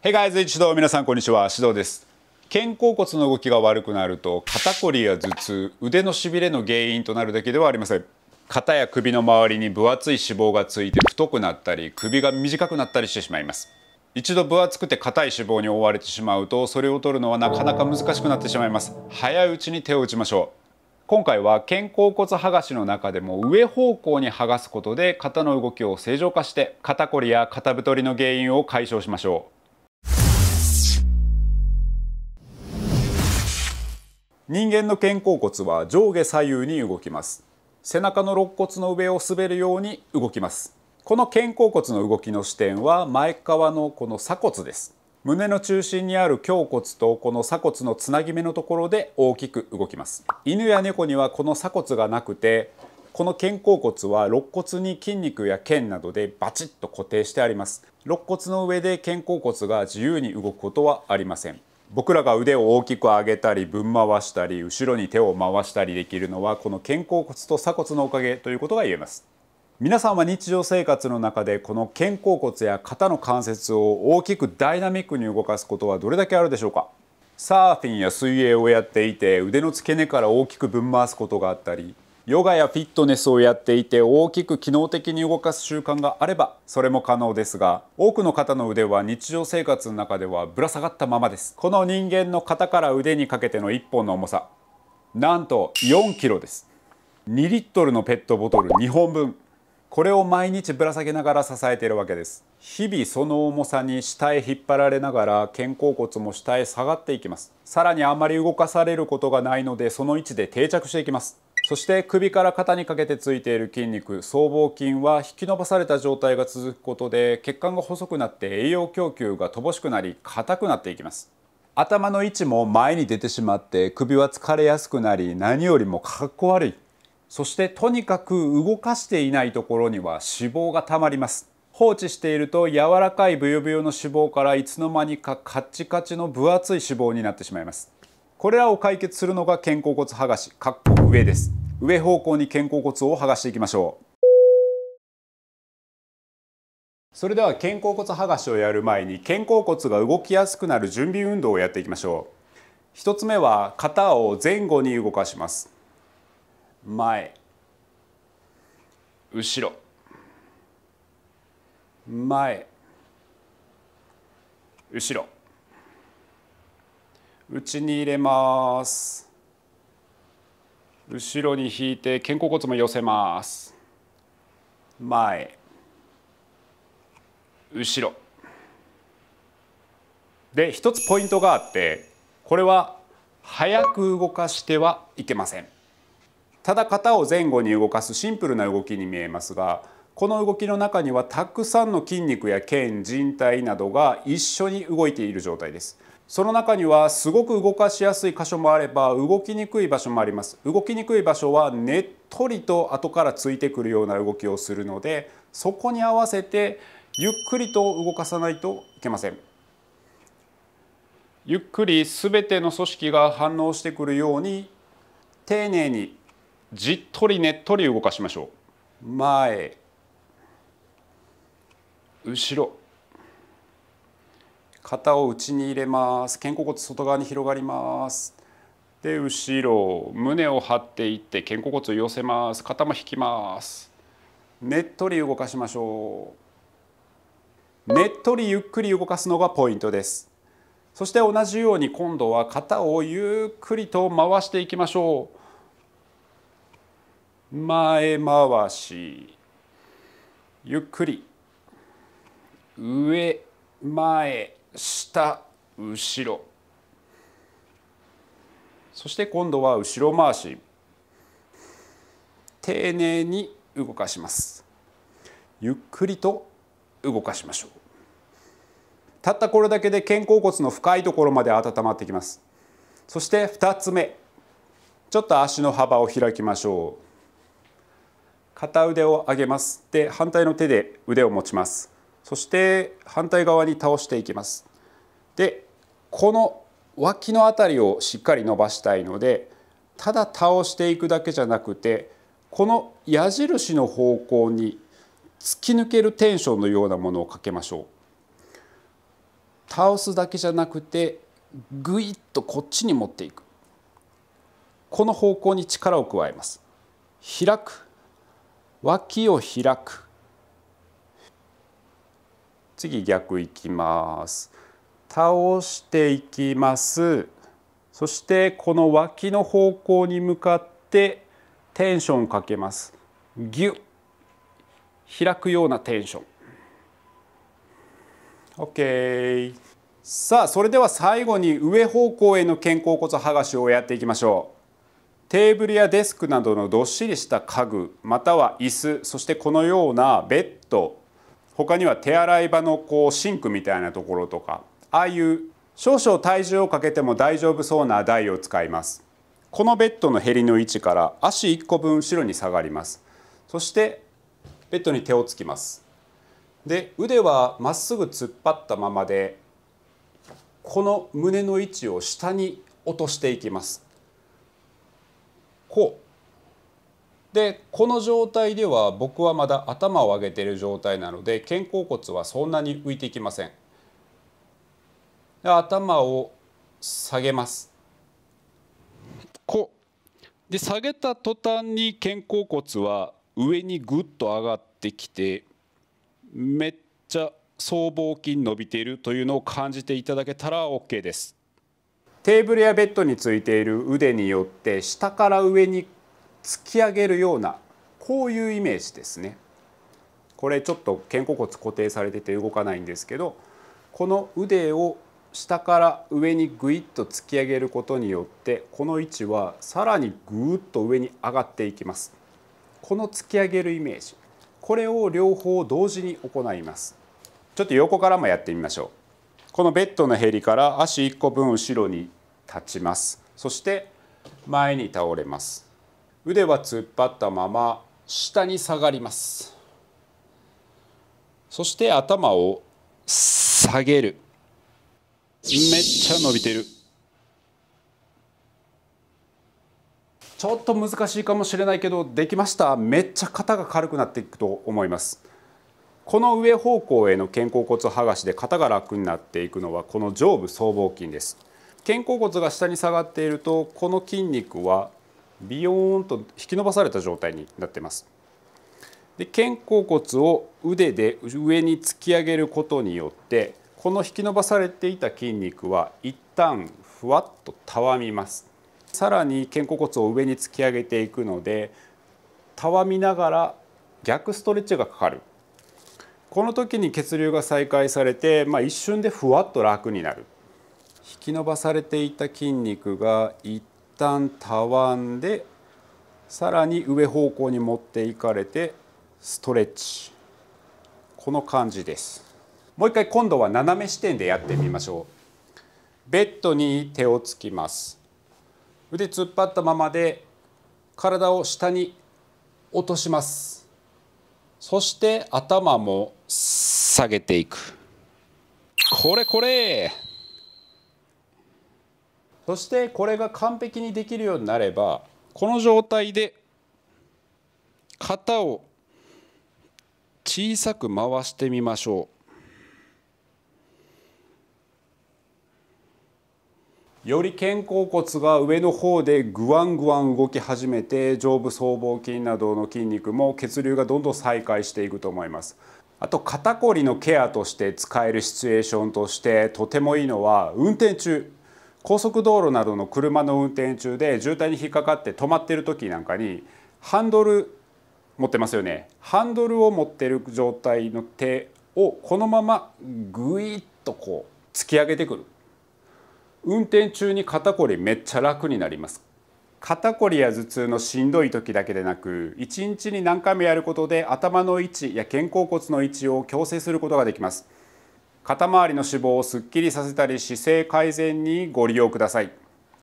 Hey guys, 一度皆さんこんにちは、指導です。肩甲骨の動きが悪くなると肩こりや頭痛、腕のしびれの原因となるだけではありません。肩や首の周りに分厚い脂肪がついて太くなったり首が短くなったりしてしまいます。一度分厚くて硬い脂肪に覆われてしまうとそれを取るのはなかなか難しくなってしまいます。早いうちに手を打ちましょう。今回は肩甲骨剥がしの中でも上方向に剥がすことで肩の動きを正常化して肩こりや肩太りの原因を解消しましょう人間の肩甲骨は上下左右に動きます背中の肋骨の上を滑るように動きますこの肩甲骨の動きの視点は前側のこの鎖骨です胸の中心にある胸骨とこの鎖骨のつなぎ目のところで大きく動きます犬や猫にはこの鎖骨がなくてこの肩甲骨は肋骨に筋肉や腱などでバチッと固定してあります肋骨の上で肩甲骨が自由に動くことはありません僕らが腕を大きく上げたりぶん回したり後ろに手を回したりできるのはこの肩甲骨と鎖骨のおかげということが言えます皆さんは日常生活の中でこの肩甲骨や肩の関節を大きくダイナミックに動かすことはどれだけあるでしょうかサーフィンや水泳をやっていて腕の付け根から大きくぶん回すことがあったりヨガやフィットネスをやっていて大きく機能的に動かす習慣があればそれも可能ですが多くの方の腕は日常生活の中ではぶら下がったままですこの人間の肩から腕にかけての1本の重さなんと4キロです2リットルのペットボトル2本分これを毎日ぶら下げながら支えているわけです日々その重さに下へ引っ張られながら肩甲骨も下へ下がっていきますさらにあまり動かされることがないのでその位置で定着していきますそして首から肩にかけてついている筋肉僧帽筋は引き伸ばされた状態が続くことで血管が細くなって栄養供給が乏しくなり硬くなっていきます頭の位置も前に出てしまって首は疲れやすくなり何よりもかっこ悪いそしてとにかく動かしていないところには脂肪がたまります放置していると柔らかいブヨブヨの脂肪からいつの間にかカッチカチの分厚い脂肪になってしまいますこれらを解決するのが肩甲骨剥がしかっこ上です上方向に肩甲骨を剥がしていきましょうそれでは肩甲骨剥がしをやる前に肩甲骨が動きやすくなる準備運動をやっていきましょう一つ目は肩を前後に動かします前後ろ前後ろ内に入れます後ろに引いて肩甲骨も寄せます前後ろで一つポイントがあってこれは早く動かしてはいけませんただ肩を前後に動かすシンプルな動きに見えますがこの動きの中にはたくさんの筋肉や腱靭帯などが一緒に動いている状態ですその中にはすごく動かしやすい箇所もあれば動きにくい場所もあります動きにくい場所はねっとりと後からついてくるような動きをするのでそこに合わせてゆっくりと動かさないといけませんゆっくりすべての組織が反応してくるように丁寧にじっとりねっとり動かしましょう前後ろ肩を内に入れます肩甲骨外側に広がりますで後ろ胸を張っていって肩甲骨を寄せます肩も引きますねっとり動かしましょうねっとりゆっくり動かすのがポイントですそして同じように今度は肩をゆっくりと回していきましょう前回しゆっくり上前下後ろそして今度は後ろ回し丁寧に動かしますゆっくりと動かしましょうたったこれだけで肩甲骨の深いところまで温まってきますそして2つ目ちょっと足の幅を開きましょう片腕を上げますで反対の手で腕を持ちますそして反対側に倒していきますでこの脇の辺りをしっかり伸ばしたいのでただ倒していくだけじゃなくてこの矢印の方向に突き抜けるテンションのようなものをかけましょう。倒すだけじゃなくてぐいっとこっちに持っていくこの方向に力を加えます開く脇を開く次逆いきます。倒していきますそしてこの脇の方向に向かってテンションをかけますギュッ開くようなテンション OK さあそれでは最後に上方向への肩甲骨剥がしをやっていきましょうテーブルやデスクなどのどっしりした家具または椅子そしてこのようなベッド他には手洗い場のこうシンクみたいなところとかああいう少々体重をかけても大丈夫そうな台を使いますこのベッドのへりの位置から足1個分後ろに下がりますそしてベッドに手をつきますで腕はまっすぐ突っ張ったままでこの胸の位置を下に落としていきますこうでこの状態では僕はまだ頭を上げている状態なので肩甲骨はそんなに浮いていきません。頭を下げますこうで下げた途端に肩甲骨は上にぐっと上がってきてめっちゃ僧帽筋伸びているというのを感じていただけたら OK ですテーブルやベッドについている腕によって下から上に突き上げるようなこういうイメージですねこれちょっと肩甲骨固定されてて動かないんですけどこの腕を下から上にグイッと突き上げることによってこの位置はさらにグーッと上に上がっていきますこの突き上げるイメージこれを両方同時に行いますちょっと横からもやってみましょうこのベッドのへりから足1個分後ろに立ちますそして前に倒れます腕は突っ張ったまま下に下がりますそして頭を下げるめっちゃ伸びてるちょっと難しいかもしれないけどできましためっちゃ肩が軽くなっていくと思いますこの上方向への肩甲骨剥がしで肩が楽になっていくのはこの上部僧帽筋です肩甲骨が下に下がっているとこの筋肉はビヨーンと引き伸ばされた状態になってますで肩甲骨を腕で上に突き上げることによってこの引き伸ばされていた筋肉は一旦ふわっとたわみますさらに肩甲骨を上に突き上げていくのでたわみながら逆ストレッチがかかるこの時に血流が再開されて、まあ、一瞬でふわっと楽になる引き伸ばされていた筋肉が一旦たわんでさらに上方向に持っていかれてストレッチこの感じですもう一回今度は斜め視点でやってみましょうベッドに手をつきます腕突っ張ったままで体を下に落としますそして頭も下げていくこれこれそしてこれが完璧にできるようになればこの状態で肩を小さく回してみましょうより肩甲骨が上の方でぐわんぐわん動き始めて上部僧帽筋などの筋肉も血流がどんどん再開していくと思います。あと肩こりのケアとして使えるシチュエーションとしてとてもいいのは運転中高速道路などの車の運転中で渋滞に引っかかって止まってる時なんかにハンドル持ってますよねハンドルを持ってる状態の手をこのままグイッとこう突き上げてくる運転中に肩こりめっちゃ楽になります肩こりや頭痛のしんどい時だけでなく1日に何回もやることで頭の位置や肩甲骨の位置を矯正することができます肩周りの脂肪をすっきりさせたり姿勢改善にご利用ください